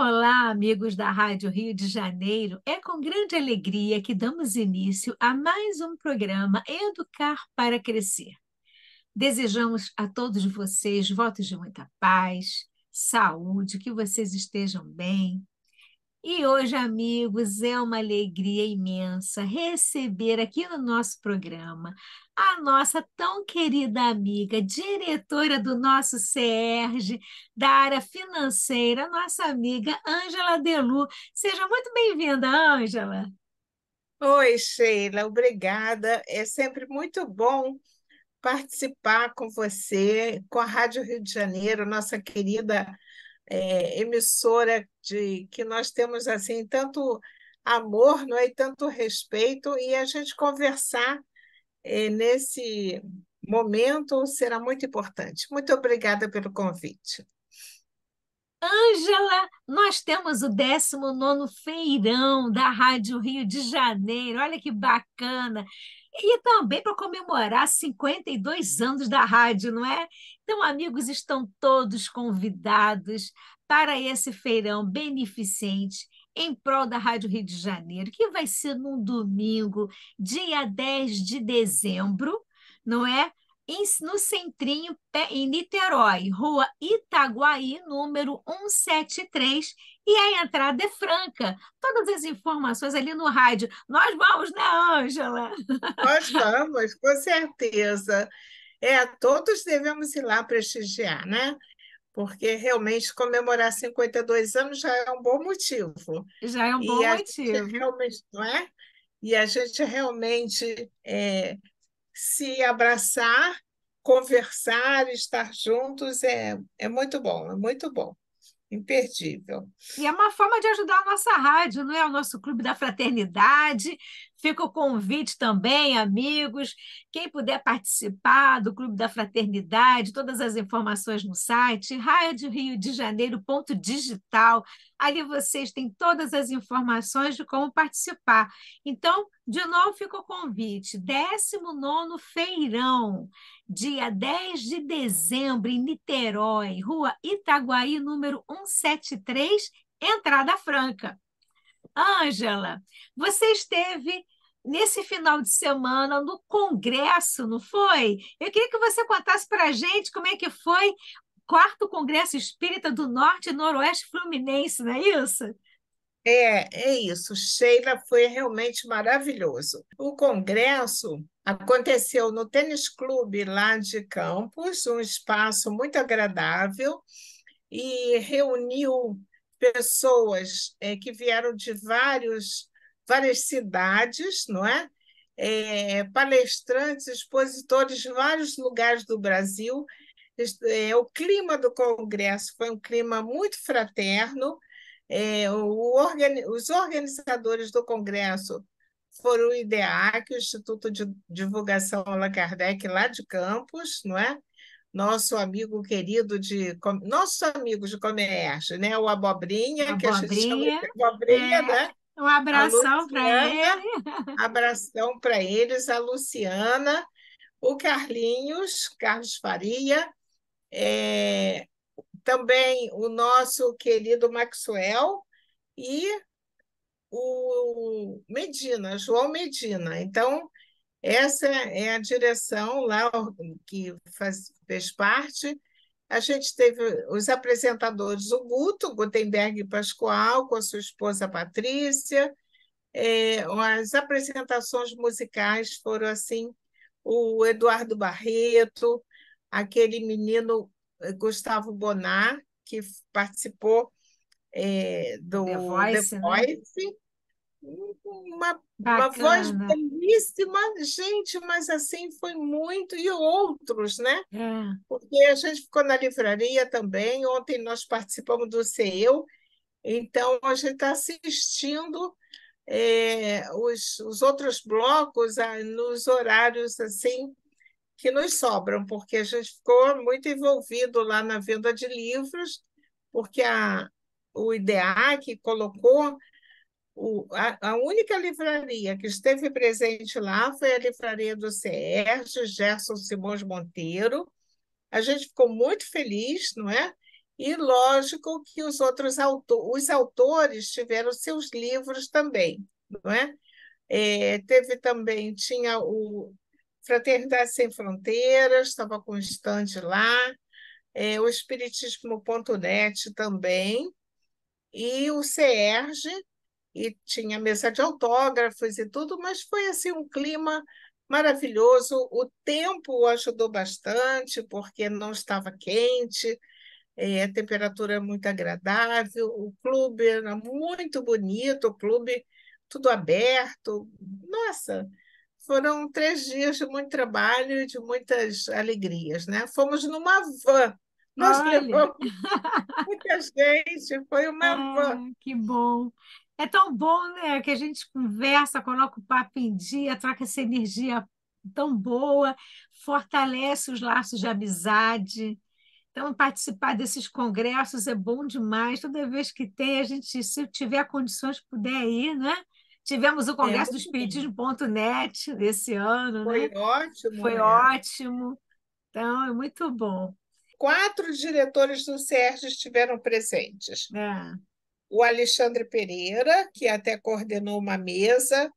Olá, amigos da Rádio Rio de Janeiro. É com grande alegria que damos início a mais um programa Educar para Crescer. Desejamos a todos vocês votos de muita paz, saúde, que vocês estejam bem, e hoje, amigos, é uma alegria imensa receber aqui no nosso programa a nossa tão querida amiga, diretora do nosso CERJ, da área financeira, nossa amiga Ângela Delu. Seja muito bem-vinda, Ângela. Oi, Sheila, obrigada. É sempre muito bom participar com você, com a Rádio Rio de Janeiro, nossa querida é, emissora de que nós temos assim tanto amor, não é, e tanto respeito e a gente conversar é, nesse momento será muito importante. Muito obrigada pelo convite. Ângela, nós temos o 19 Feirão da Rádio Rio de Janeiro, olha que bacana! E também para comemorar 52 anos da rádio, não é? Então, amigos, estão todos convidados para esse feirão beneficente em prol da Rádio Rio de Janeiro, que vai ser num domingo, dia 10 de dezembro, não é? no centrinho em Niterói, rua Itaguaí, número 173, e a entrada é franca. Todas as informações ali no rádio. Nós vamos, né, Ângela? Nós vamos, com certeza. É, todos devemos ir lá prestigiar, né? Porque realmente comemorar 52 anos já é um bom motivo. Já é um bom e motivo. Realmente, não é? E a gente realmente é, se abraçar, conversar, estar juntos é, é muito bom, é muito bom imperdível. E é uma forma de ajudar a nossa rádio, não é? O nosso clube da fraternidade, Fica o convite também, amigos. Quem puder participar do Clube da Fraternidade, todas as informações no site raiodriodejaneiro.digital. Ali vocês têm todas as informações de como participar. Então, de novo, fica o convite. 19 Feirão, dia 10 de dezembro, em Niterói, Rua Itaguaí, número 173, entrada franca. Ângela, você esteve nesse final de semana no congresso, não foi? Eu queria que você contasse para a gente como é que foi o quarto congresso espírita do Norte e Noroeste Fluminense, não é isso? É, é isso. Sheila foi realmente maravilhoso. O congresso aconteceu no tênis clube lá de Campos, um espaço muito agradável e reuniu pessoas é, que vieram de vários, várias cidades, não é? é palestrantes, expositores de vários lugares do Brasil. É, o clima do congresso foi um clima muito fraterno. O, organi os organizadores do congresso foram o IDEAC, é o Instituto de Divulgação Allan Kardec, lá de Campos, não é? nosso amigo querido de nossos amigos de comércio, né? O Abobrinha, Abobrinha que a gente chama de Abobrinha, é, né? Um abração para ele. Abração para eles, a Luciana, o Carlinhos, Carlos Faria, é, também o nosso querido Maxwell e o Medina, João Medina. Então, essa é a direção lá que faz, fez parte. A gente teve os apresentadores, o Guto, Gutenberg Pascoal, com a sua esposa Patrícia. É, as apresentações musicais foram assim, o Eduardo Barreto, aquele menino eh, Gustavo Bonar, que participou é, do The Voice, The né? Voice né? uma, uma, voz belíssima, gente, mas assim foi muito, e outros, né? É. Porque a gente ficou na livraria também, ontem nós participamos do CEU, então a gente está assistindo é, os, os outros blocos nos horários assim que nos sobram, porque a gente ficou muito envolvido lá na venda de livros, porque a, o IDEAC colocou o, a, a, única livraria que esteve presente lá foi a livraria do Sérgio Gerson Simões Monteiro. A gente ficou muito feliz, não é? E lógico que os outros autor, os autores tiveram seus livros também, não é? é teve também, tinha o Fraternidade Sem Fronteiras, estava com o estande lá, é, o Espiritismo.net também, e o Sérgio e tinha mesa de autógrafos e tudo, mas foi assim um clima maravilhoso. O tempo ajudou bastante, porque não estava quente, é, a temperatura é muito agradável, o clube era muito bonito, o clube tudo aberto. Nossa, foram três dias de muito trabalho e de muitas alegrias, né? Fomos numa van. Nós Olha. levamos muita gente, foi uma ah, van. Que bom. É tão bom, né? Que a gente conversa, coloca o papo em dia, troca essa energia tão boa, fortalece os laços de amizade. Então, participar desses congressos é bom demais. Toda vez que tem, a gente, se tiver condições, puder ir, né? Tivemos o é Congresso é, do Espiritismo.net desse ano, foi né? Ótimo, foi né? ótimo. Então, é muito bom. Quatro diretores do CERJ estiveram presentes. É o Alexandre Pereira, que até coordenou uma mesa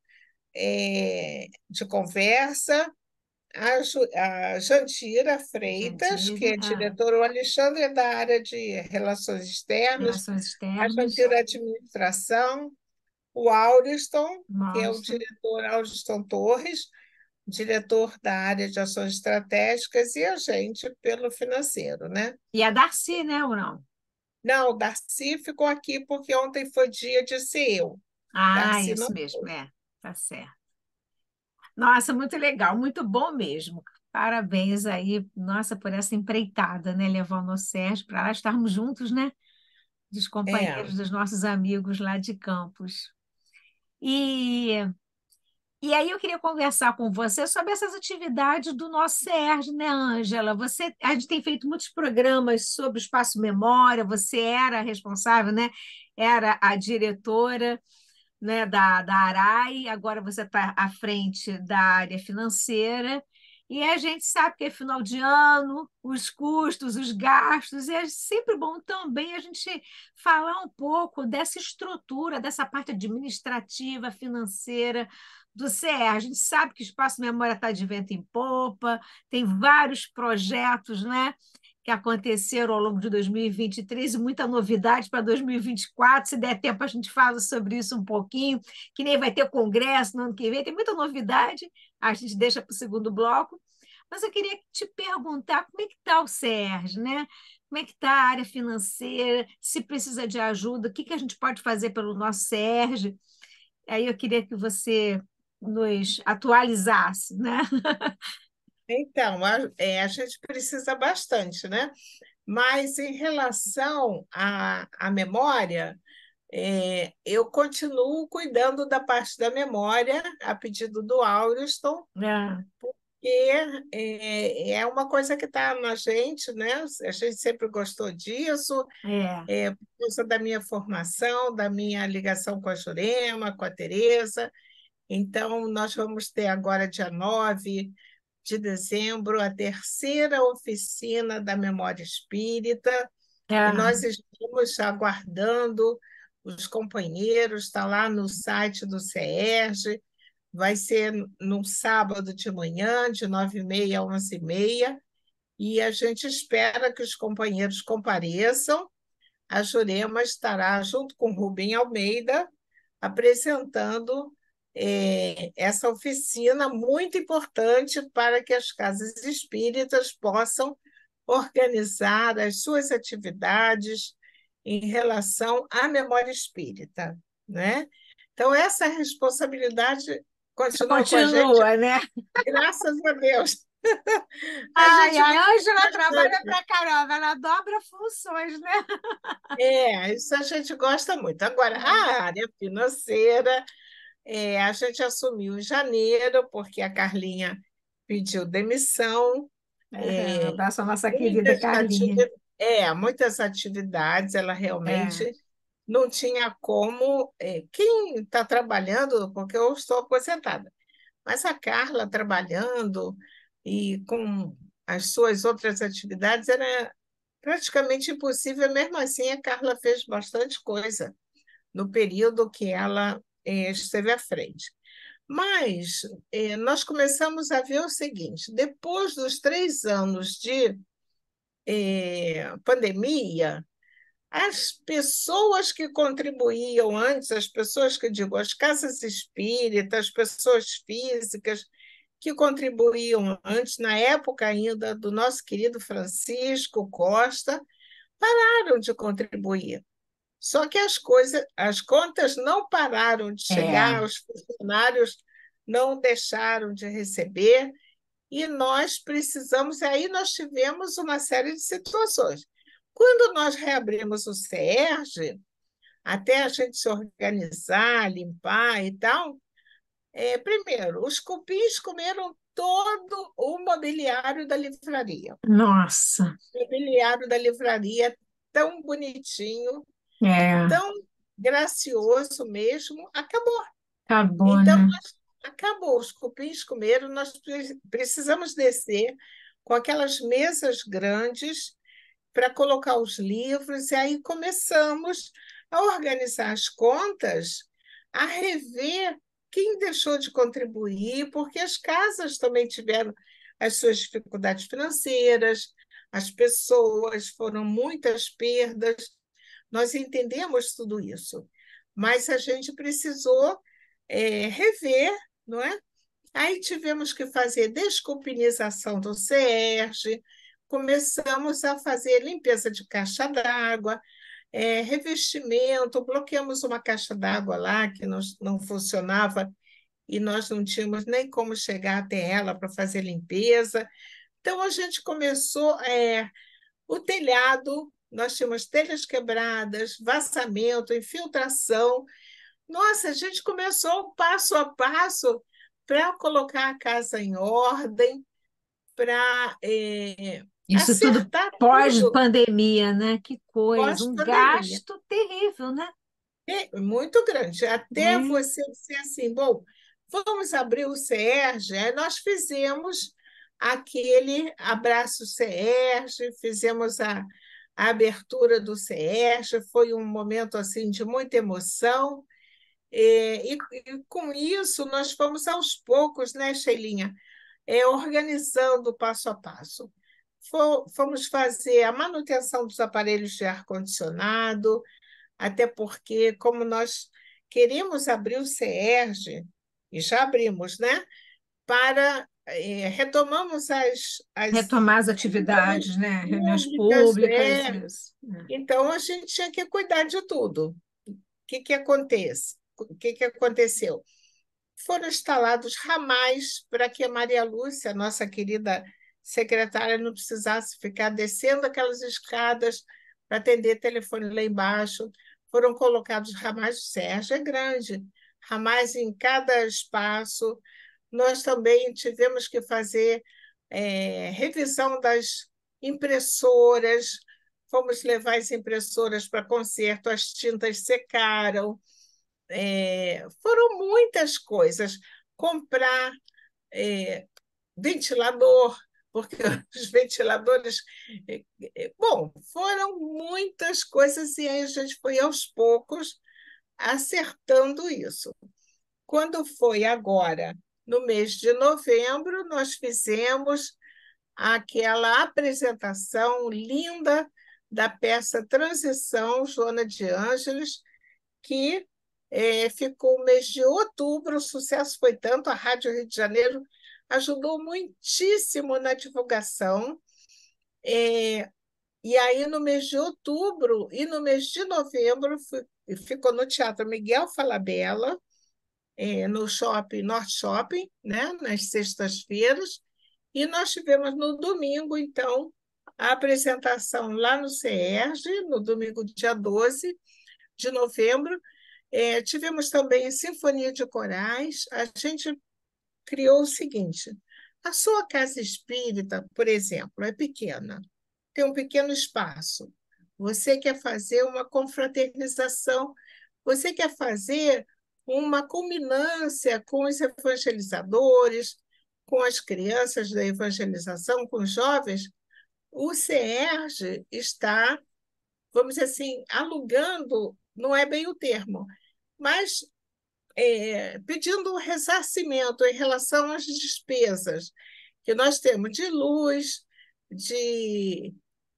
é, de conversa, a, Ju, a Jandira Freitas, Jandira, que é ah. diretora, o Alexandre é da área de Relações Externas, Relações Externas. a Jandira é Administração, o Auriston, Nossa. que é o diretor Auriston Torres, diretor da área de ações estratégicas, e a gente pelo financeiro, né? E a Darcy, né, ou não? Não, Darcy ficou aqui porque ontem foi dia de ser eu. Ah, Darcy isso mesmo, foi. é, tá certo. Nossa, muito legal, muito bom mesmo. Parabéns aí, nossa, por essa empreitada, né? Levar o nosso Sérgio para lá estarmos juntos, né? Dos é. companheiros, é. dos nossos amigos lá de Campos. E e aí eu queria conversar com você sobre essas atividades do nosso SERJ, né, Ângela? Você, a gente tem feito muitos programas sobre o espaço memória, você era a responsável, né? Era a diretora né, da, da ARAI, agora você está à frente da área financeira. E a gente sabe que é final de ano, os custos, os gastos, e é sempre bom também a gente falar um pouco dessa estrutura, dessa parte administrativa, financeira do CE. A gente sabe que o Espaço Memória está de vento em popa, tem vários projetos, né? que aconteceram ao longo de 2023 e muita novidade para 2024. Se der tempo, a gente fala sobre isso um pouquinho, que nem vai ter congresso no ano que vem, tem muita novidade, a gente deixa para o segundo bloco. Mas eu queria te perguntar como é que está o Sérgio, né? Como é que está a área financeira? Se precisa de ajuda, o que, que a gente pode fazer pelo nosso Sérgio? Aí eu queria que você nos atualizasse, né? Então, a, é, a gente precisa bastante, né? Mas em relação à, à memória, é, eu continuo cuidando da parte da memória a pedido do Áureston, é. Ah. E é, é uma coisa que está na gente, né? A gente sempre gostou disso, é. é por causa da minha formação, da minha ligação com a Jurema, com a Tereza. Então, nós vamos ter agora, dia 9 de dezembro, a terceira oficina da memória espírita. É. nós estamos aguardando os companheiros, está lá no site do CERJ, vai ser no sábado de manhã, de 9h30 a 11h30, e a gente espera que os companheiros compareçam. A Jurema estará junto com Rubem Almeida apresentando é, essa oficina muito importante para que as casas espíritas possam organizar as suas atividades em relação à memória espírita, né? Então essa responsabilidade Continua, tá com a gente. né? Graças a Deus. A, ai, a Ângela trabalha a caramba, ela dobra funções, né? É, isso a gente gosta muito. Agora, a área financeira, é, a gente assumiu em janeiro, porque a Carlinha pediu demissão. É, é, nossa, nossa querida Carlinha. É, muitas atividades, ela é. realmente. É não tinha como. É, quem está trabalhando, porque eu estou aposentada, mas a Carla trabalhando e com as suas outras atividades era praticamente impossível. Mesmo assim, a Carla fez bastante coisa no período que ela é, esteve à frente. Mas eh, nós começamos a ver o seguinte: depois dos três anos de eh, pandemia, as pessoas que contribuíam antes, as pessoas que digo, as casas espíritas, as pessoas físicas que contribuíam antes, na época ainda do nosso querido Francisco Costa, pararam de contribuir. Só que as coisas, as contas não pararam de é. chegar, é. os funcionários não deixaram de receber, e nós precisamos, E aí nós tivemos uma série de situações quando nós reabrimos o CERJ, até a gente se organizar, limpar e tal, é, primeiro, os cupins comeram todo o mobiliário da livraria. Nossa! O mobiliário da livraria é tão bonitinho, é. é. tão gracioso mesmo, acabou. Acabou, então, né? nós, acabou. Os cupins comeram, nós precisamos descer com aquelas mesas grandes para colocar os livros, e aí começamos a organizar as contas, a rever quem deixou de contribuir, porque as casas também tiveram as suas dificuldades financeiras, as pessoas foram muitas perdas. Nós entendemos tudo isso, mas a gente precisou é, rever, não é? Aí tivemos que fazer desculpinização do CERJ, começamos a fazer limpeza de caixa d'água, é, revestimento, bloqueamos uma caixa d'água lá que não, não funcionava e nós não tínhamos nem como chegar até ela para fazer limpeza. Então, a gente começou é, o telhado, nós tínhamos telhas quebradas, vazamento, infiltração. Nossa, a gente começou passo a passo para colocar a casa em ordem, para é, isso tudo pós-pandemia, né? Que coisa, um gasto terrível, né? É, muito grande. Até né? você dizer assim, bom, vamos abrir o CERJ. Nós fizemos aquele abraço CERJ, fizemos a, a abertura do CERJ, foi um momento assim de muita emoção. É, e, e, com isso, nós fomos aos poucos, né, Sheilinha, é, organizando passo a passo fomos fazer a manutenção dos aparelhos de ar-condicionado, até porque, como nós queremos abrir o CERJ, e já abrimos, né? Para é, retomamos as, as, retomar as atividades, né? Reuniões é. públicas. É, é. Então a gente tinha que cuidar de tudo. O que que acontece? O que que aconteceu? Foram instalados ramais para que a Maria Lúcia, nossa querida secretária não precisasse ficar descendo aquelas escadas para atender telefone lá embaixo. Foram colocados ramais, Sérgio é grande, ramais em cada espaço. Nós também tivemos que fazer é, revisão das impressoras, fomos levar as impressoras para conserto, as tintas secaram. É, foram muitas coisas. Comprar é, ventilador, porque os ventiladores. Eh, eh, bom, foram muitas coisas e aí a gente foi aos poucos acertando isso. Quando foi agora, no mês de novembro, nós fizemos aquela apresentação linda da peça Transição Joana de Ângeles, que é, ficou o mês de outubro, o sucesso foi tanto, a Rádio Rio de Janeiro ajudou muitíssimo na divulgação. É, e aí, no mês de outubro e no mês de novembro, fui, ficou no Teatro Miguel Falabella, é, no shopping, Norte Shopping, né, nas sextas-feiras. E nós tivemos no domingo, então, a apresentação lá no CERJ, no domingo, dia 12 de novembro. É, tivemos também Sinfonia de Corais. A gente criou o seguinte: a sua casa espírita, por exemplo, é pequena, tem um pequeno espaço. Você quer fazer uma confraternização, você quer fazer uma culminância com os evangelizadores, com as crianças da evangelização, com os jovens, o CERJ está, vamos dizer assim, alugando, não é bem o termo, mas é, pedindo um ressarcimento em relação às despesas que nós temos de luz, de,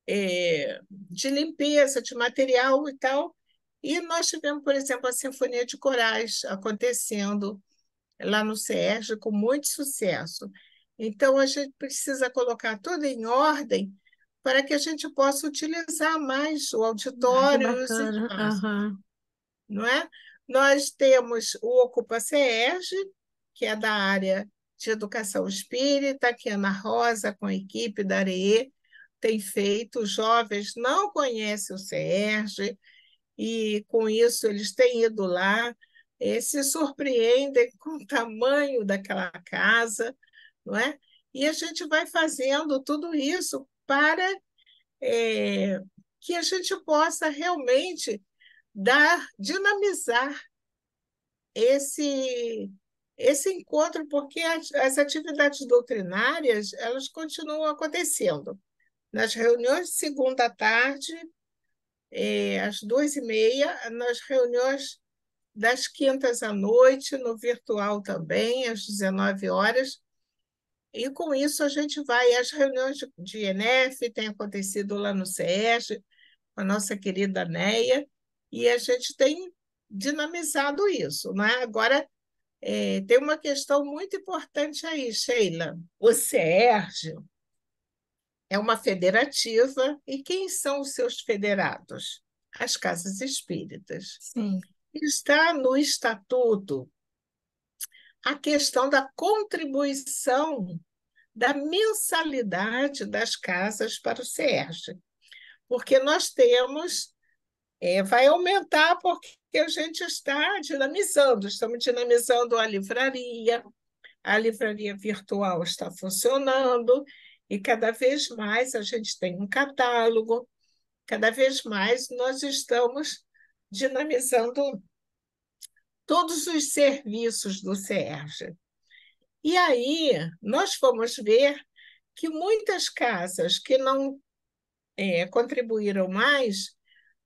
é, de limpeza, de material e tal. E nós tivemos, por exemplo, a Sinfonia de Corais acontecendo lá no SERJ com muito sucesso. Então, a gente precisa colocar tudo em ordem para que a gente possa utilizar mais o ah, auditório. Ah, uhum. Não é? Nós temos o Ocupa CERJ, que é da área de educação espírita, que Ana Rosa, com a equipe da Areê, tem feito. Os jovens não conhecem o CERJ e, com isso, eles têm ido lá, e se surpreendem com o tamanho daquela casa, não é? E a gente vai fazendo tudo isso para é, que a gente possa realmente dar, dinamizar esse esse encontro, porque as, as, atividades doutrinárias elas continuam acontecendo. Nas reuniões de segunda tarde, eh, às duas e meia, nas reuniões das quintas à noite, no virtual também, às 19 horas. E com isso a gente vai às reuniões de, de INF, tem acontecido lá no SES, com a nossa querida Neia e a gente tem dinamizado isso. Né? Agora, é, tem uma questão muito importante aí, Sheila. O CERJ é uma federativa, e quem são os seus federados? As casas espíritas. Sim. Está no estatuto a questão da contribuição da mensalidade das casas para o CERJ, porque nós temos é, vai aumentar porque a gente está dinamizando, estamos dinamizando a livraria, a livraria virtual está funcionando e cada vez mais a gente tem um catálogo, cada vez mais nós estamos dinamizando todos os serviços do SERJ. E aí nós vamos ver que muitas casas que não é, contribuíram mais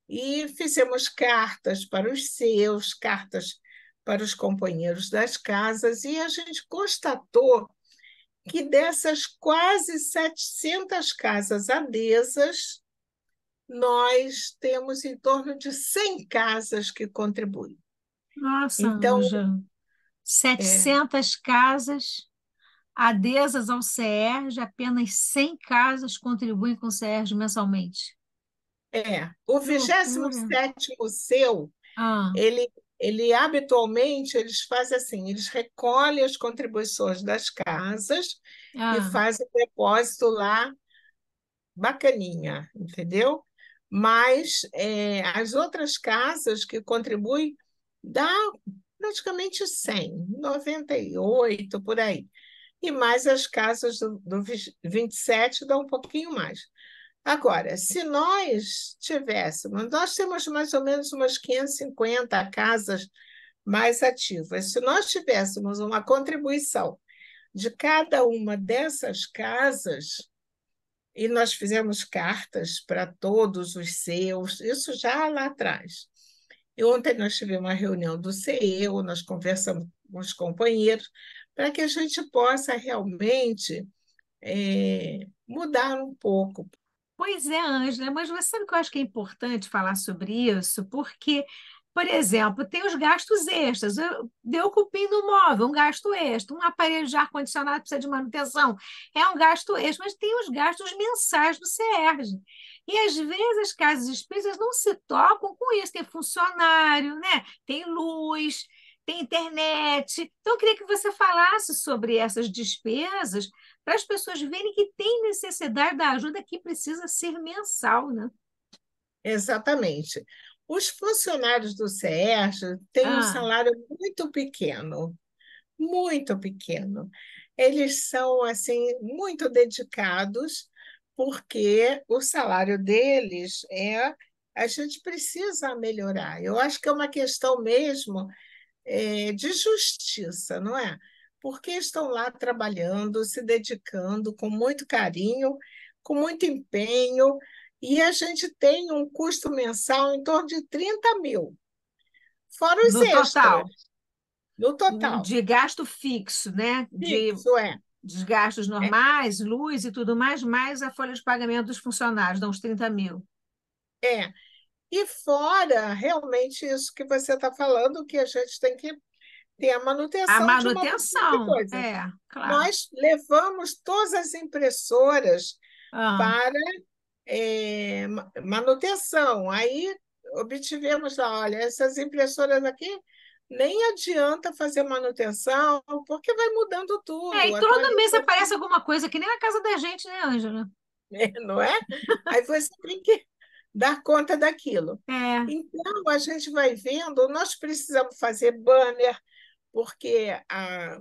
e fizemos cartas para os seus, cartas para os companheiros das casas, e a gente constatou que dessas quase 700 casas adesas, nós temos em torno de 100 casas que contribuem. Nossa, então, Anja. 700 é. casas adesas ao CERJ, apenas 100 casas contribuem com o CERJ mensalmente. É, o 27 seu, ah. ele, ele habitualmente eles fazem assim, eles recolhem as contribuições das casas ah. e fazem o depósito lá bacaninha, entendeu? Mas é, as outras casas que contribuem dá praticamente 100, 98 por aí. E mais as casas do, do 27 dão um pouquinho mais. Agora, se nós tivéssemos, nós temos mais ou menos umas 550 casas mais ativas. Se nós tivéssemos uma contribuição de cada uma dessas casas, e nós fizemos cartas para todos os seus, isso já lá atrás. E ontem nós tivemos uma reunião do CEU, nós conversamos com os companheiros, para que a gente possa realmente é, mudar um pouco, Pois é, Ângela, mas você sabe que eu acho que é importante falar sobre isso, porque, por exemplo, tem os gastos extras. Eu, deu cupim no móvel, um gasto extra. Um aparelho de ar-condicionado precisa de manutenção, é um gasto extra. Mas tem os gastos mensais do CERJ. E às vezes as casas espíritas não se tocam com isso. Tem funcionário, né? tem luz, tem internet. Então, eu queria que você falasse sobre essas despesas para as pessoas verem que tem necessidade da ajuda que precisa ser mensal, né? Exatamente. Os funcionários do CERJ têm ah. um salário muito pequeno, muito pequeno. Eles são assim muito dedicados porque o salário deles é a gente precisa melhorar. Eu acho que é uma questão mesmo é, de justiça, não é? porque estão lá trabalhando, se dedicando com muito carinho, com muito empenho, e a gente tem um custo mensal em torno de 30 mil. Fora os no extras. Total. No total. De gasto fixo, né? Isso de... é. Dos gastos é. normais, é. luz e tudo mais, mais a folha de pagamento dos funcionários, dá uns 30 mil. É. E fora realmente isso que você está falando, que a gente tem que tem a manutenção. A manutenção, é, claro. Nós levamos todas as impressoras uhum. para é, manutenção. Aí obtivemos, olha, essas impressoras aqui nem adianta fazer manutenção, porque vai mudando tudo. É, e todo mês aparece alguma coisa, que nem na casa da gente, né, Ângela? É, não é? Aí você tem que dar conta daquilo. É. Então, a gente vai vendo, nós precisamos fazer banner, porque a, ah,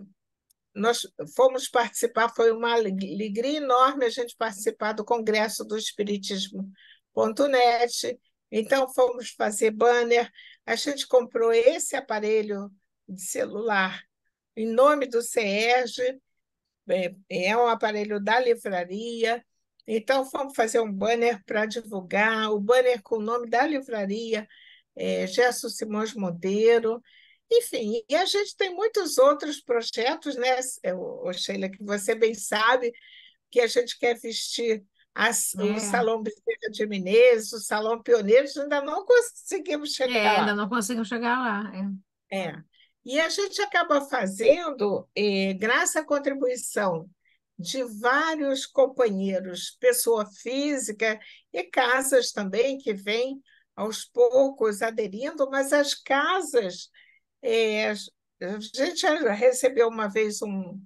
nós fomos participar, foi uma alegria enorme a gente participar do Congresso do Espiritismo.net. Então, fomos fazer banner. A gente comprou esse aparelho de celular em nome do CERJ, é, é um aparelho da livraria. Então, fomos fazer um banner para divulgar, o banner com o nome da livraria, é, Gerson Simões Monteiro. Enfim, e a gente tem muitos outros projetos, né, é, o Sheila, que você bem sabe, que a gente quer vestir as, é. o Salão Bezerra de Menezes, o Salão Pioneiros, ainda não conseguimos é, chegar é, lá. Ainda não conseguimos chegar lá. É. é. E a gente acaba fazendo, eh, graças à contribuição de vários companheiros, pessoa física e casas também que vêm aos poucos aderindo, mas as casas é, a gente já recebeu uma vez um,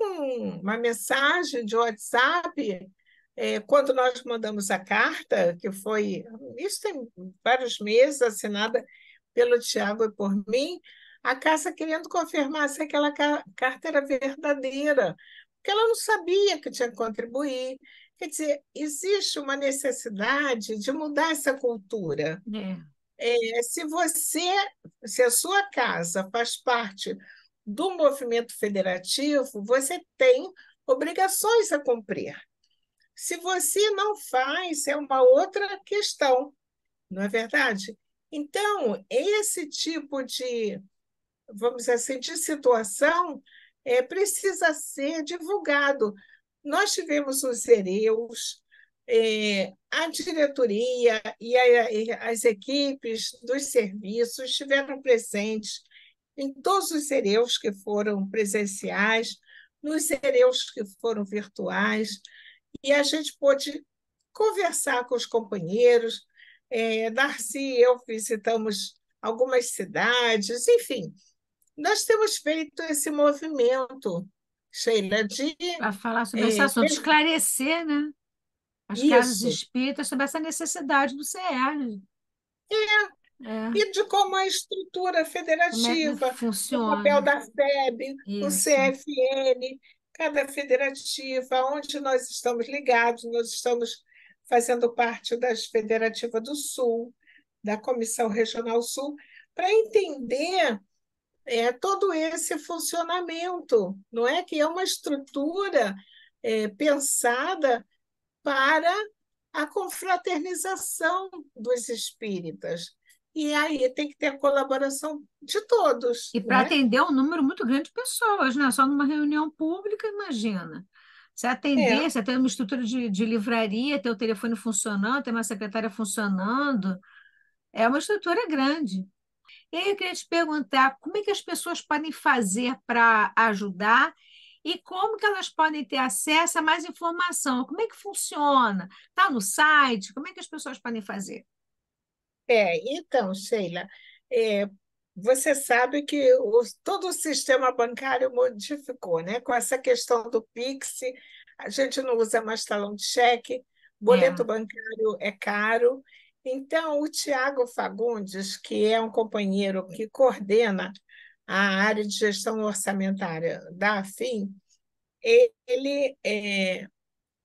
um, uma mensagem de WhatsApp é, quando nós mandamos a carta, que foi, isso tem vários meses, assinada pelo Tiago e por mim, a casa querendo confirmar se aquela carta era verdadeira, porque ela não sabia que tinha que contribuir. Quer dizer, existe uma necessidade de mudar essa cultura. É. É, se você, se a sua casa faz parte do movimento federativo, você tem obrigações a cumprir. Se você não faz, é uma outra questão, não é verdade? Então, esse tipo de, vamos dizer assim, de situação é, precisa ser divulgado. Nós tivemos os Ereus, é, a diretoria e, a, e as equipes dos serviços estiveram presentes em todos os cereus que foram presenciais, nos cereus que foram virtuais, e a gente pôde conversar com os companheiros. É, Darcy e eu visitamos algumas cidades, enfim, nós temos feito esse movimento, Sheila, de. Para falar sobre é, esse assunto, esclarecer, né? as Isso. casas espíritas sobre essa necessidade do CERN. Né? É. É. E de como a estrutura é federativa, é funciona? o papel da FEB, Isso. o CFN, cada federativa, onde nós estamos ligados, nós estamos fazendo parte das Federativas do Sul, da Comissão Regional Sul, para entender é, todo esse funcionamento, não é? Que é uma estrutura é, pensada para a confraternização dos espíritas. E aí tem que ter a colaboração de todos. E para né? atender um número muito grande de pessoas, né? Só numa reunião pública, imagina. Você atender, é. você tem uma estrutura de, de livraria, ter o telefone funcionando, ter uma secretária funcionando, é uma estrutura grande. E aí eu queria te perguntar, como é que as pessoas podem fazer para ajudar e como que elas podem ter acesso a mais informação? Como é que funciona? Está no site? Como é que as pessoas podem fazer? É, então, Sheila, é, você sabe que o, todo o sistema bancário modificou, né? Com essa questão do Pix, a gente não usa mais talão de cheque, boleto é. bancário é caro. Então, o Tiago Fagundes, que é um companheiro que coordena a área de gestão orçamentária da AFIM, ele é,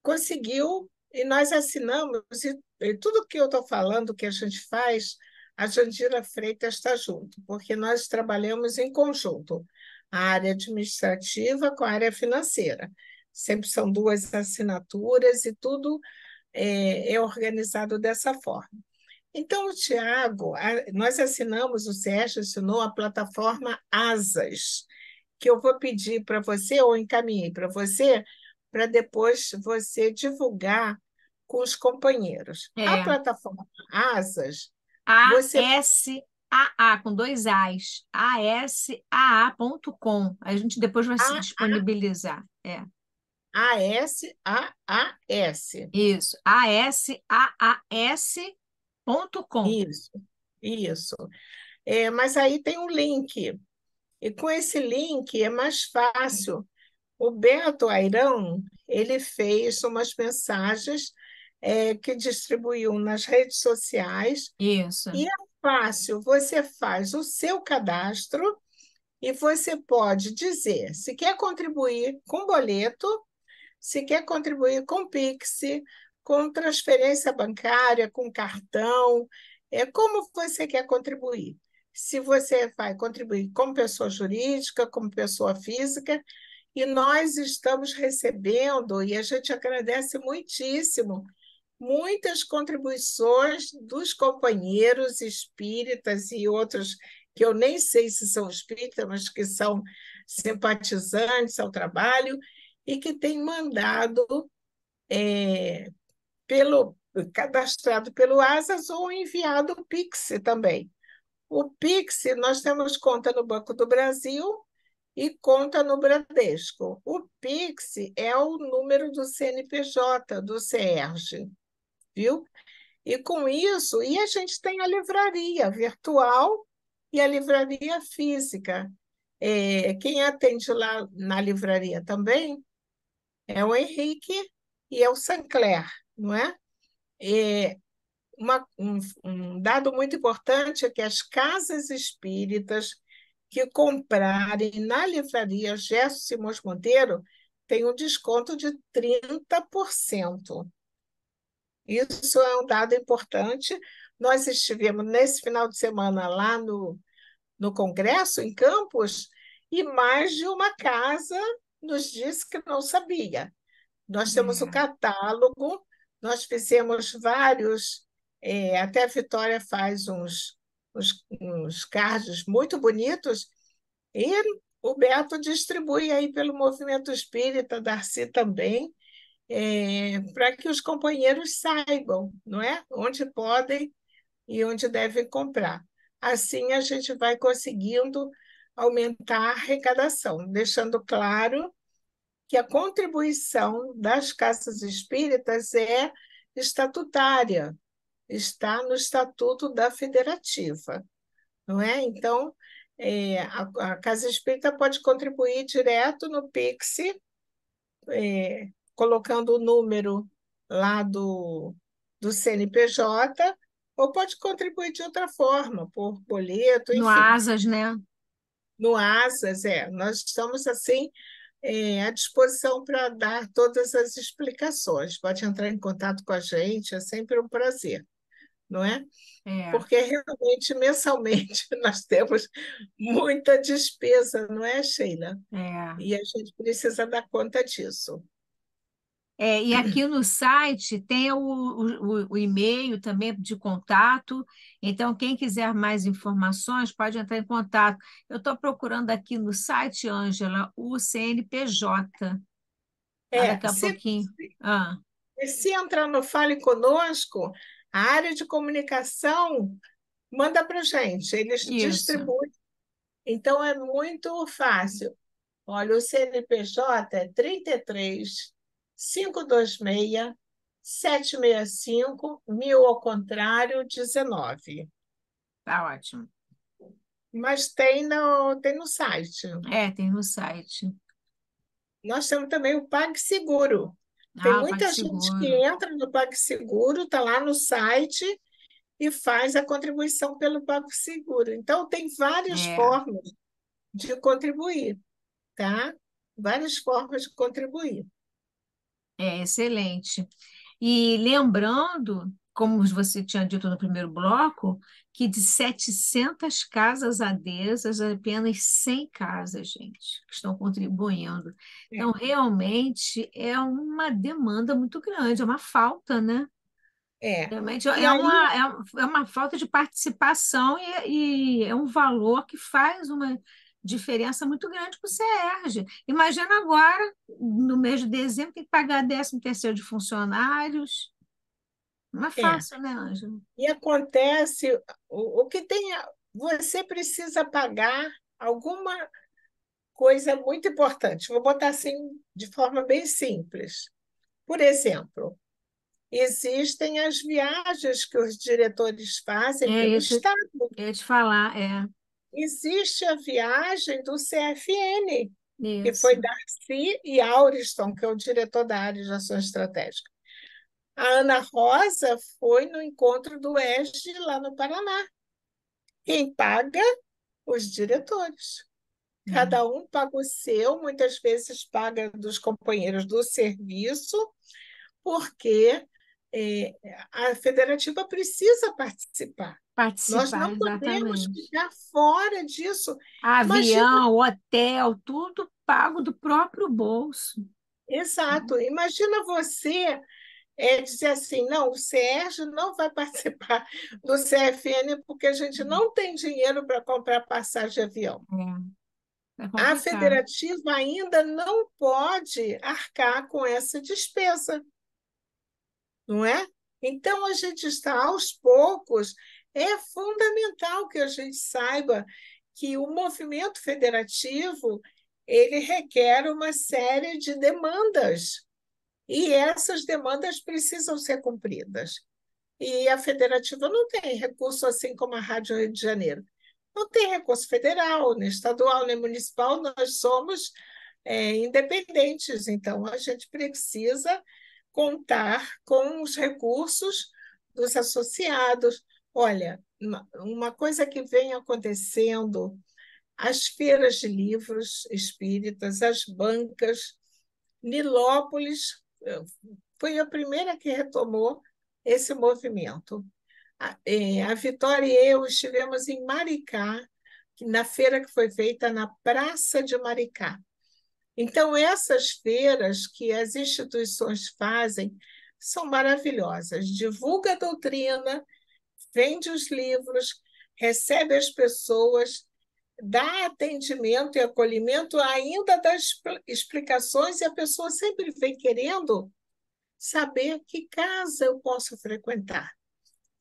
conseguiu, e nós assinamos, e, e tudo que eu estou falando, que a gente faz, a Jandira Freitas está junto, porque nós trabalhamos em conjunto, a área administrativa com a área financeira. Sempre são duas assinaturas e tudo é, é organizado dessa forma. Então, Tiago, nós assinamos, o Sérgio assinou a plataforma Asas, que eu vou pedir para você, ou encaminhei para você, para depois você divulgar com os companheiros. É. A plataforma Asas. A-S-A-A, você... com dois As. A-S-A-A.com. A gente depois vai se disponibilizar. É. A-S-A-A-S. Isso. A-S-A-A-S Ponto com. Isso, isso. É, mas aí tem um link. E com esse link é mais fácil. O Beto Airão, ele fez umas mensagens é, que distribuiu nas redes sociais. Isso. E é fácil, você faz o seu cadastro e você pode dizer se quer contribuir com boleto, se quer contribuir com Pix, com transferência bancária, com cartão, é como você quer contribuir. Se você vai contribuir como pessoa jurídica, como pessoa física, e nós estamos recebendo, e a gente agradece muitíssimo, muitas contribuições dos companheiros espíritas e outros que eu nem sei se são espíritas, mas que são simpatizantes ao trabalho e que têm mandado é, pelo cadastrado pelo Asas ou enviado o Pix também. O Pix, nós temos conta no Banco do Brasil e conta no Bradesco. O Pix é o número do CNPJ, do CERJ, viu? E com isso, e a gente tem a livraria virtual e a livraria física. É, quem atende lá na livraria também é o Henrique e é o Sancler não é? é uma, um, um dado muito importante é que as casas espíritas que comprarem na livraria Gerson Simões Monteiro tem um desconto de 30%. Isso é um dado importante. Nós estivemos nesse final de semana lá no, no Congresso, em Campos, e mais de uma casa nos disse que não sabia. Nós temos o uhum. catálogo nós fizemos vários, é, até a Vitória faz uns, uns, uns cards muito bonitos, e o Beto distribui aí pelo movimento espírita, Darcy também, é, para que os companheiros saibam, não é? Onde podem e onde devem comprar. Assim a gente vai conseguindo aumentar a arrecadação, deixando claro que a contribuição das casas espíritas é estatutária, está no estatuto da federativa, não é? Então, é, a, a, Casa Espírita pode contribuir direto no Pix, é, colocando o número lá do, do CNPJ, ou pode contribuir de outra forma, por boleto, enfim. No ASAS, né? No ASAS, é. Nós estamos, assim, é, à disposição para dar todas as explicações. Pode entrar em contato com a gente, é sempre um prazer, não é? é. Porque realmente, mensalmente, nós temos muita despesa, não é, Sheila? É. E a gente precisa dar conta disso. É, e aqui no site tem o, o, o, e-mail também de contato. Então, quem quiser mais informações pode entrar em contato. Eu estou procurando aqui no site, Ângela, o CNPJ. É, daqui a se, pouquinho. Se, ah. se entrar no Fale Conosco, a área de comunicação manda para gente, eles Isso. distribuem. Então, é muito fácil. Olha, o CNPJ é 33 526 765 mil ao contrário 19. Tá ótimo. Mas tem no, tem no site. Né? É, tem no site. Nós temos também o PagSeguro. Tem ah, muita PagSeguro. gente que entra no PagSeguro, está lá no site e faz a contribuição pelo PagSeguro. Então, tem várias é. formas de contribuir, tá? Várias formas de contribuir. É excelente. E lembrando, como você tinha dito no primeiro bloco, que de 700 casas adesas, apenas 100 casas, gente, que estão contribuindo. É. Então, realmente é uma demanda muito grande, é uma falta, né? É. Realmente é, uma, é, é, uma falta de participação e, e é um valor que faz uma diferença muito grande para o CERJ. Imagina agora, no mês de dezembro, tem que pagar 13 terceiro de funcionários. Não é, é. fácil, é. né, Ângela? E acontece, o, o que tem. Você precisa pagar alguma coisa muito importante. Vou botar assim de forma bem simples. Por exemplo, existem as viagens que os diretores fazem é, pelo eu te, Estado. Eu ia te falar, é existe a viagem do CFN, Isso. que foi Darcy e Auriston, que é o diretor da área de ações estratégicas. A Ana Rosa foi no encontro do ESG lá no Paraná. Quem paga? Os diretores. Cada uhum. um paga o seu, muitas vezes paga dos companheiros do serviço, porque é, a federativa precisa participar. Participar, Nós não podemos ficar fora disso. Avião, Imagina... hotel, tudo pago do próprio bolso. Exato. Né? Imagina você é, dizer assim: não, o Sérgio não vai participar do CFN porque a gente não tem dinheiro para comprar passagem de avião. É. é a federativa ainda não pode arcar com essa despesa, não é? Então, a gente está aos poucos é fundamental que a gente saiba que o movimento federativo ele requer uma série de demandas e essas demandas precisam ser cumpridas. E a federativa não tem recurso assim como a Rádio Rio de Janeiro. Não tem recurso federal, nem estadual, nem municipal, nós somos é, independentes, então a gente precisa contar com os recursos dos associados, Olha, uma coisa que vem acontecendo, as feiras de livros espíritas, as bancas, Nilópolis eh, foi a primeira que retomou esse movimento. A, eh, a Vitória e eu estivemos em Maricá, na feira que foi feita na Praça de Maricá. Então, essas feiras que as instituições fazem são maravilhosas. Divulga a doutrina, vende os livros, recebe as pessoas, dá atendimento e acolhimento, ainda dá explicações, e a pessoa sempre vem querendo saber que casa eu posso frequentar.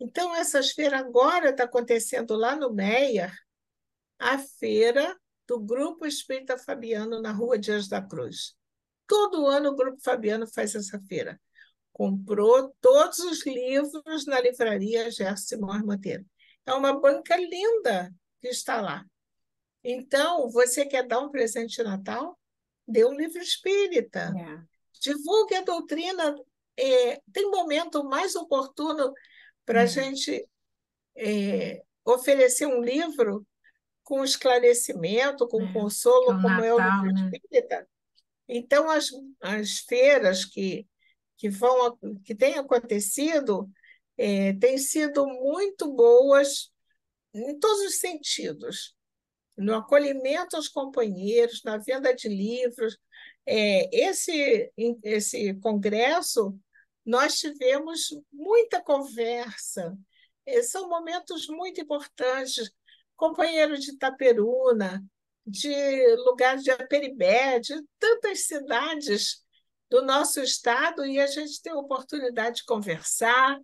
Então, essas feiras agora está acontecendo lá no Meia, a feira do Grupo Espírita Fabiano na Rua Dias da Cruz. Todo ano o Grupo Fabiano faz essa feira comprou todos os livros na livraria Gerson Monteiro. É uma banca linda que está lá. Então, você quer dar um presente de Natal? Dê um livro espírita. É. Divulgue a doutrina. É, tem momento mais oportuno para a uhum. é. gente é, oferecer um livro com esclarecimento, com é, é consolo, como Natal, é o livro né? espírita. Então, as, as feiras que que, vão, que têm acontecido é, têm sido muito boas em todos os sentidos. No acolhimento aos companheiros, na venda de livros. É, esse, esse congresso, nós tivemos muita conversa. É, são momentos muito importantes. Companheiros de Itaperuna, de lugares de Aperibé, de tantas cidades do nosso estado e a gente tem a oportunidade de conversar.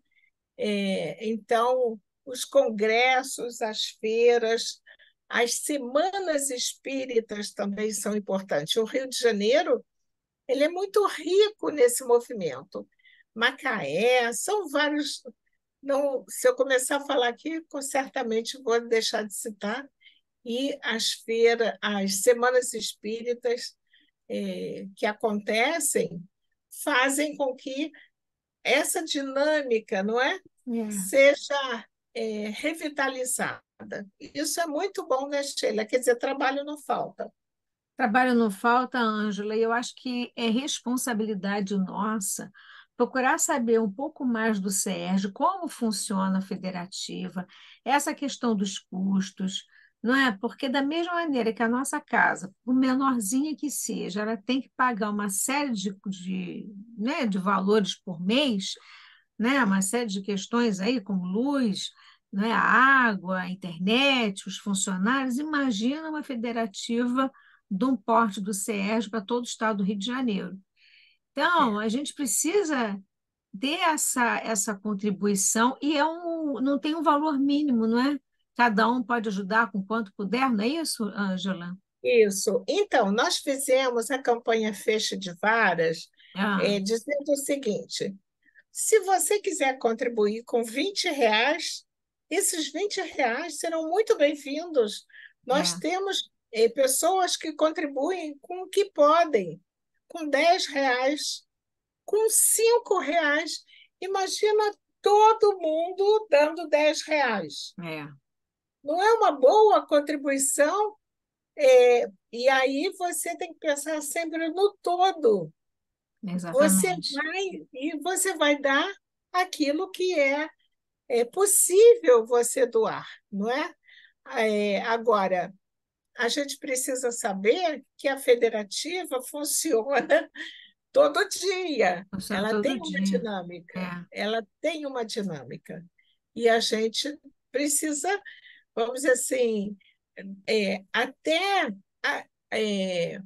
É, então, os congressos, as feiras, as semanas espíritas também são importantes. O Rio de Janeiro ele é muito rico nesse movimento. Macaé, são vários. Não, se eu começar a falar aqui, certamente vou deixar de citar. E as feiras, as semanas espíritas, é, que acontecem fazem com que essa dinâmica, não é, é. seja é, revitalizada. Isso é muito bom, né, Sheila? Quer dizer, trabalho não falta. Trabalho não falta, Ângela, e eu acho que é responsabilidade nossa procurar saber um pouco mais do Sérgio como funciona a federativa, essa questão dos custos, não é? Porque da mesma maneira que a nossa casa, por menorzinha que seja, ela tem que pagar uma série de, de, né, de valores por mês, né, uma série de questões aí com luz, né, a água, a internet, os funcionários. Imagina uma federativa de um porte do CERJ para todo o estado do Rio de Janeiro. Então, é. a gente precisa ter essa, essa contribuição e é um, não tem um valor mínimo, não é? Cada um pode ajudar com quanto puder, não é isso, Ângela? Isso. Então, nós fizemos a campanha Fecho de Varas ah. é, dizendo o seguinte: se você quiser contribuir com 20 reais, esses 20 reais serão muito bem-vindos. Nós é. temos é, pessoas que contribuem com o que podem, com 10 reais, com 5 reais. Imagina todo mundo dando 10 reais. É não é uma boa contribuição? É, e aí você tem que pensar sempre no todo. Exatamente. Você vai, e você vai dar aquilo que é, é possível você doar, não é? é? Agora, a gente precisa saber que a federativa funciona todo dia. Funciona ela todo tem dia. uma dinâmica. É. Ela tem uma dinâmica. E a gente precisa vamos dizer assim, é, até a, é,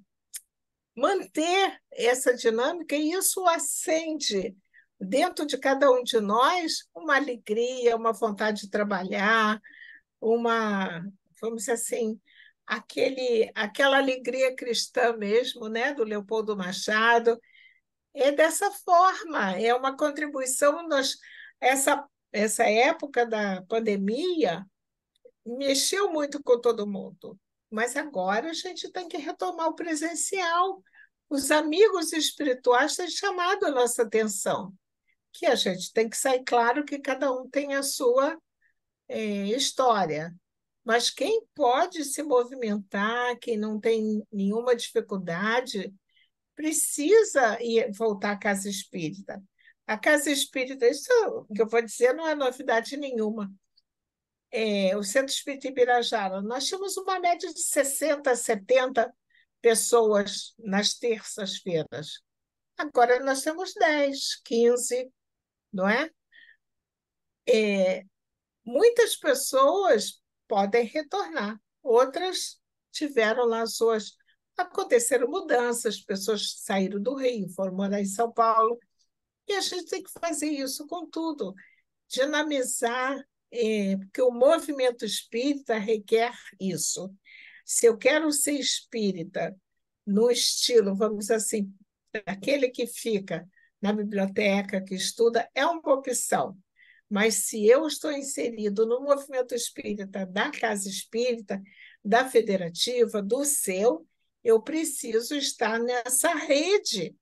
manter essa dinâmica, e isso acende dentro de cada um de nós uma alegria, uma vontade de trabalhar, uma, vamos dizer assim, aquele, aquela alegria cristã mesmo, né, do Leopoldo Machado. É dessa forma, é uma contribuição. Nós, essa, essa época da pandemia mexeu muito com todo mundo. Mas agora a gente tem que retomar o presencial. Os amigos espirituais têm chamado a nossa atenção, que a gente tem que sair claro que cada um tem a sua é, história. Mas quem pode se movimentar, quem não tem nenhuma dificuldade, precisa ir, voltar à casa espírita. A casa espírita, isso que eu vou dizer não é novidade nenhuma é, o Centro Espírita Ibirajara, nós tínhamos uma média de 60, 70 pessoas nas terças-feiras. Agora nós temos 10, 15, não é? é? Muitas pessoas podem retornar, outras tiveram lá suas. Aconteceram mudanças, pessoas saíram do Rio, foram morar em São Paulo. E a gente tem que fazer isso com tudo dinamizar é, porque o movimento espírita requer isso. Se eu quero ser espírita no estilo, vamos assim, aquele que fica na biblioteca, que estuda, é uma opção. Mas se eu estou inserido no movimento espírita, da casa espírita, da federativa, do seu, eu preciso estar nessa rede,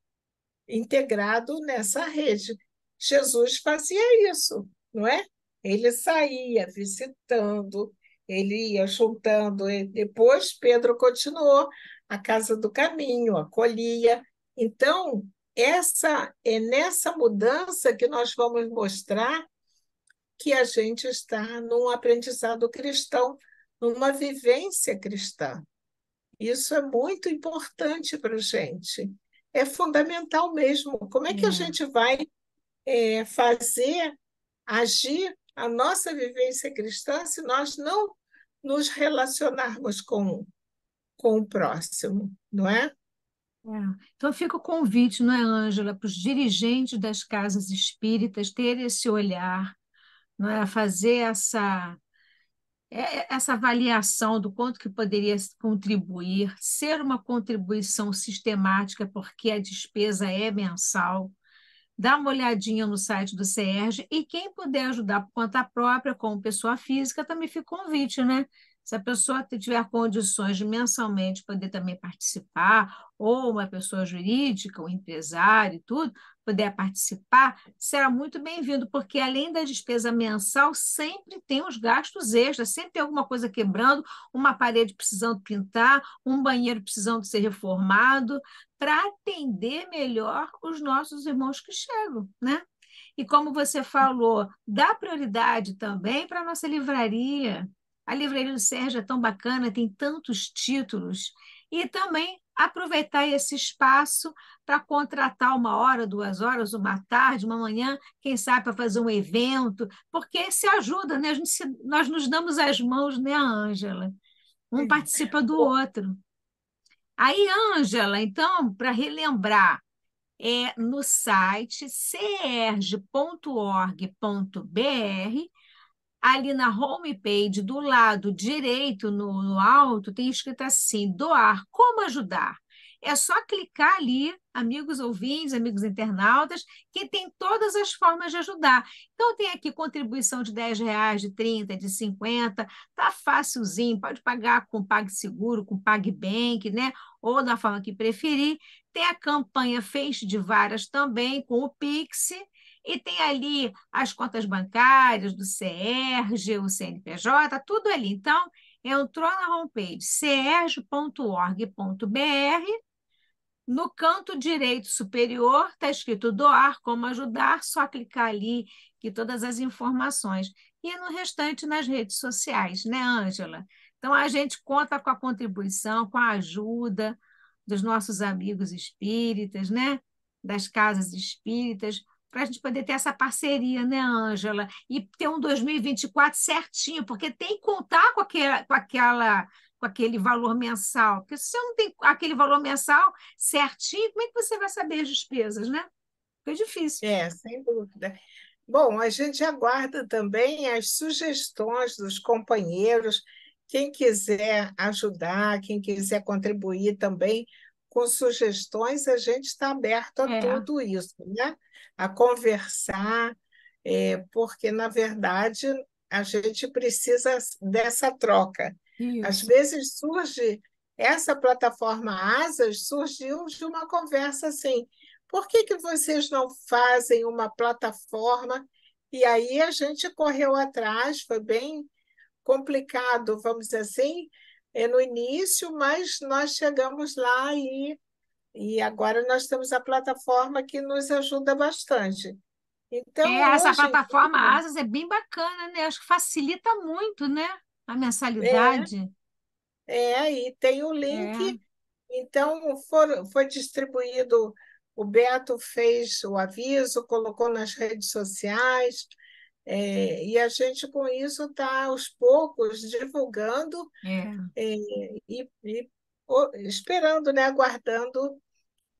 integrado nessa rede. Jesus fazia isso, não é? Ele saía visitando, ele ia juntando. E depois Pedro continuou a casa do caminho, acolhia. Então, essa é nessa mudança que nós vamos mostrar que a gente está num aprendizado cristão, numa vivência cristã. Isso é muito importante para a gente. É fundamental mesmo. Como é que a é. gente vai é, fazer, agir a nossa vivência cristã se nós não nos relacionarmos com, com o próximo, não é? É. Então fica o convite, não é, Ângela, para os dirigentes das casas espíritas terem esse olhar, não é, fazer essa é, é, essa avaliação do quanto que poderia contribuir, ser uma contribuição sistemática, porque a despesa é mensal, dá uma olhadinha no site do CERJ e quem puder ajudar por conta própria, como pessoa física, também fica o convite, né? Se a pessoa tiver condições de mensalmente poder também participar, ou uma pessoa jurídica, um empresário e tudo, puder participar, será muito bem-vindo, porque além da despesa mensal, sempre tem os gastos extras, sempre tem alguma coisa quebrando, uma parede precisando pintar, um banheiro precisando ser reformado, para atender melhor os nossos irmãos que chegam, né? E como você falou, dá prioridade também para a nossa livraria, a livraria do Sérgio é tão bacana, tem tantos títulos. E também aproveitar esse espaço para contratar uma hora, duas horas, uma tarde, uma manhã, quem sabe para fazer um evento, porque se ajuda, né? Gente, nós nos damos as mãos, né, Ângela? Um participa do outro. Aí, Ângela, então, para relembrar, é no site serge.org.br ali na homepage, do lado direito, no, no alto, tem escrito assim: doar, como ajudar? É só clicar ali, amigos ouvintes, amigos internautas, que tem todas as formas de ajudar. Então, tem aqui contribuição de 10 reais, de 30, de 50, tá fácilzinho, pode pagar com PagSeguro, com PagBank, né? Ou da forma que preferir. Tem a campanha Face de Varas também, com o Pix, e tem ali as contas bancárias do CERJ, o CNPJ, tudo ali. Então, entrou na homepage serge.org.br, no canto direito superior está escrito doar, como ajudar, só clicar ali que todas as informações. E no restante nas redes sociais, né, Ângela? Então a gente conta com a contribuição, com a ajuda dos nossos amigos espíritas, né? Das casas espíritas, para a gente poder ter essa parceria, né, Ângela? E ter um 2024 certinho, porque tem que contar com aquele, com aquela com aquele valor mensal. Porque se você não tem aquele valor mensal certinho, como é que você vai saber as despesas, né? Fica é difícil. É, sem dúvida. Bom, a gente aguarda também as sugestões dos companheiros. Quem quiser ajudar, quem quiser contribuir também com sugestões, a gente está aberto a é. tudo isso, né? a conversar, é, porque, na verdade, a gente precisa dessa troca. Isso. Às vezes surge essa plataforma Asas surgiu de uma conversa assim: por que, que vocês não fazem uma plataforma? E aí a gente correu atrás, foi bem complicado, vamos dizer assim, é, no início, mas nós chegamos lá e e agora nós temos a plataforma que nos ajuda bastante. Então, é, hoje... essa plataforma é. Asas é bem bacana, né? Acho que facilita muito, né? A mensalidade. É, é e tem o link. É. Então, for, foi distribuído, o Beto fez o aviso, colocou nas redes sociais, é, e a gente com isso está aos poucos divulgando é. É, e, e o, esperando, né? aguardando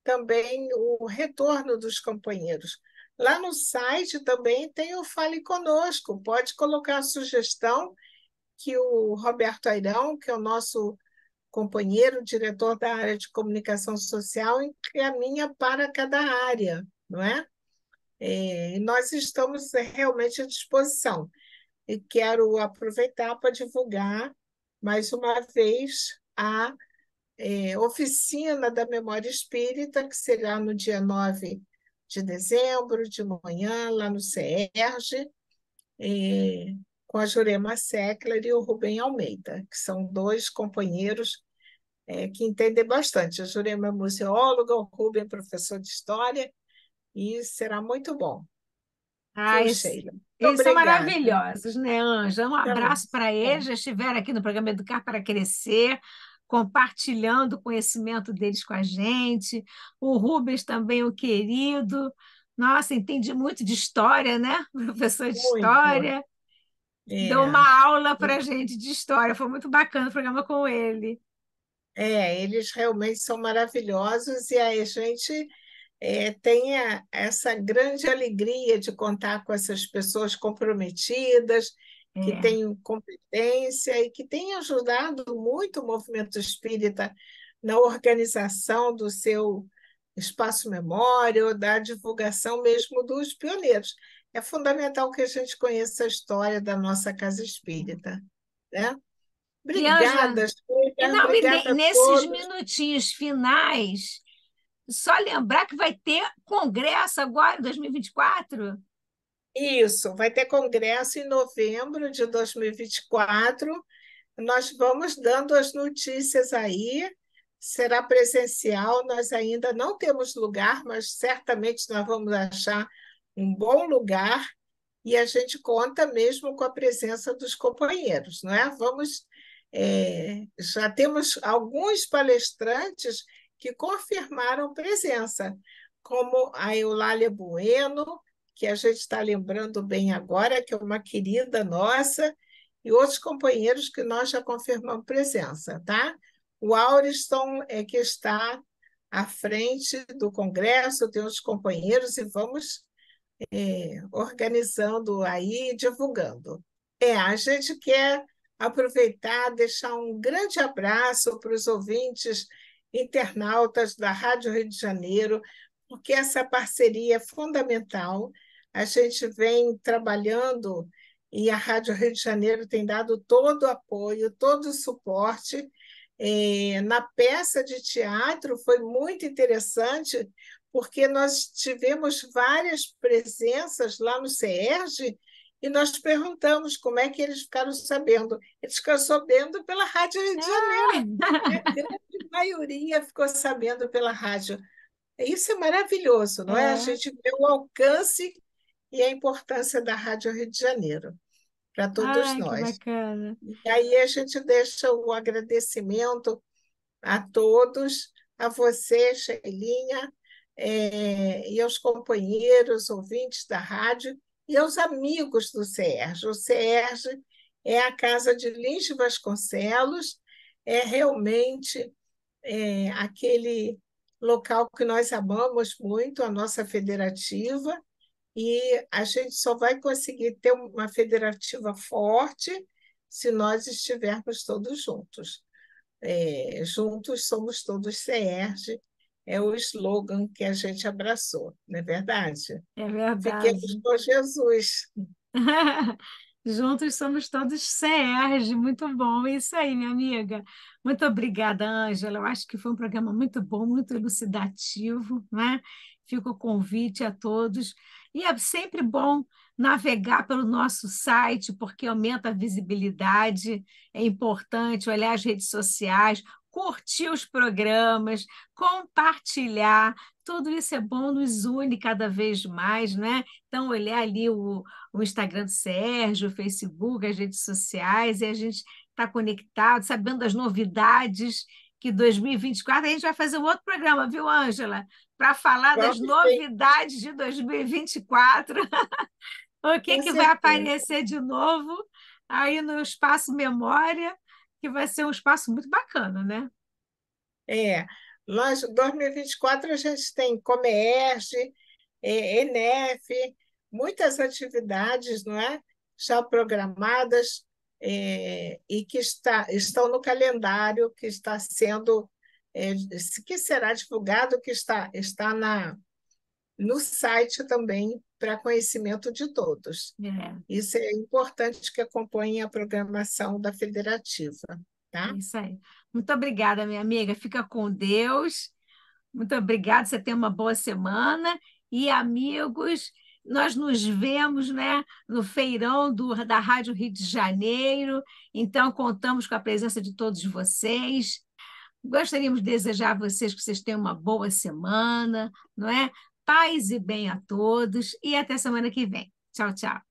também o retorno dos companheiros. Lá no site também tem o Fale Conosco, pode colocar a sugestão que o Roberto Airão, que é o nosso companheiro, diretor da área de comunicação social, encaminha para cada área, não é? é e nós estamos realmente à disposição. E quero aproveitar para divulgar mais uma vez a é, oficina da memória espírita, que será no dia 9 de dezembro, de manhã, lá no CERJ, é, com a Jurema Seckler e o Rubem Almeida, que são dois companheiros é, que entendem bastante. A Jurema é museóloga, o Rubem é professor de história, e será muito bom. Ah, Sheila. Eles Obrigada. são maravilhosos, né, Anja? Um tá abraço para tá eles. Já estiveram aqui no programa Educar para Crescer compartilhando o conhecimento deles com a gente. O Rubens também, o querido. Nossa, entendi muito de história, né? Professor de muito. história. É. Deu uma aula para a gente de história. Foi muito bacana o programa com ele. É, eles realmente são maravilhosos e aí a gente é, tem a, essa grande alegria de contar com essas pessoas comprometidas que é. tem competência e que tem ajudado muito o movimento espírita na organização do seu espaço memória, da divulgação mesmo dos pioneiros. É fundamental que a gente conheça a história da nossa casa espírita. Né? Obrigada, e Não, obrigada nesses minutinhos finais, só lembrar que vai ter congresso agora, 2024? Isso, vai ter congresso em novembro de 2024. Nós vamos dando as notícias aí. Será presencial, nós ainda não temos lugar, mas certamente nós vamos achar um bom lugar e a gente conta mesmo com a presença dos companheiros, não é? Vamos, é, já temos alguns palestrantes que confirmaram presença, como a Eulália Bueno, que a gente está lembrando bem agora, que é uma querida nossa, e outros companheiros que nós já confirmamos presença, tá? O Auriston é que está à frente do Congresso, tem os companheiros, e vamos é, organizando aí e divulgando. É, a gente quer aproveitar, deixar um grande abraço para os ouvintes internautas da Rádio Rio de Janeiro, porque essa parceria é fundamental a gente vem trabalhando e a Rádio Rio de Janeiro tem dado todo o apoio, todo o suporte. É, na peça de teatro foi muito interessante, porque nós tivemos várias presenças lá no CERJ e nós perguntamos como é que eles ficaram sabendo. Eles ficaram sabendo pela Rádio Rio de Janeiro. É. Né? A grande maioria ficou sabendo pela rádio. Isso é maravilhoso, não é? é? A gente vê o alcance e a importância da Rádio Rio de Janeiro para todos Ai, nós. E aí a gente deixa o agradecimento a todos, a você, Sheilinha, é, e aos companheiros, ouvintes da rádio, e aos amigos do Sérgio. O Sérgio é a casa de Lins Vasconcelos, é realmente é, aquele local que nós amamos muito, a nossa federativa, e a gente só vai conseguir ter uma federativa forte se nós estivermos todos juntos. É, juntos somos todos CERJ, é o slogan que a gente abraçou, não é verdade? É verdade. Fiquemos com Jesus. Juntos somos todos Serge, muito bom, é isso aí, minha amiga. Muito obrigada, Ângela. Eu acho que foi um programa muito bom, muito elucidativo, né? Fica o convite a todos. E é sempre bom navegar pelo nosso site, porque aumenta a visibilidade, é importante olhar as redes sociais, curtir os programas, compartilhar. Tudo isso é bom, nos une cada vez mais, né? Então, olhar ali o, o Instagram do Sérgio, o Facebook, as redes sociais, e a gente está conectado, sabendo das novidades que 2024 a gente vai fazer um outro programa, viu, Ângela? Para falar das novidades tem. de 2024. o que, que vai aparecer de novo aí no Espaço Memória, que vai ser um espaço muito bacana, né? É. Nós, 2024, a gente tem Comerge, ENEF, muitas atividades, não é? Já programadas, é, e que está, estão no calendário que está sendo, é, que será divulgado, que está, está na, no site também para conhecimento de todos. É. Isso é importante que acompanhem a programação da Federativa. Tá? É isso aí. Muito obrigada, minha amiga. Fica com Deus. Muito obrigada. Você tem uma boa semana. E, amigos, nós nos vemos né, no feirão do, da Rádio Rio de Janeiro. Então, contamos com a presença de todos vocês. Gostaríamos de desejar a vocês que vocês tenham uma boa semana, não é? Paz e bem a todos e até semana que vem. Tchau, tchau.